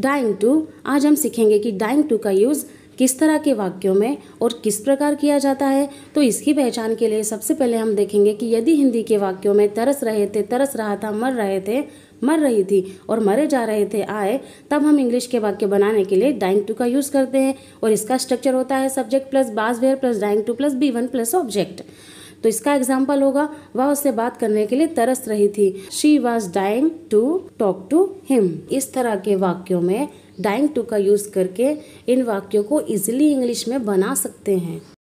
dying to आज हम सीखेंगे कि डाइंग टू का यूज़ किस तरह के वाक्यों में और किस प्रकार किया जाता है तो इसकी पहचान के लिए सबसे पहले हम देखेंगे कि यदि हिंदी के वाक्यों में तरस रहे थे तरस रहा था मर रहे थे मर रही थी और मरे जा रहे थे आए तब हम इंग्लिश के वाक्य बनाने के लिए डाइंग टू का यूज़ करते हैं और इसका स्ट्रक्चर होता है subject plus was were plus dying to plus V one plus object तो इसका एग्जाम्पल होगा वह उससे बात करने के लिए तरस रही थी she was dying to talk to him इस तरह के वाक्यों में डाइंग टू का यूज़ करके इन वाक्यों को इजिली इंग्लिश में बना सकते हैं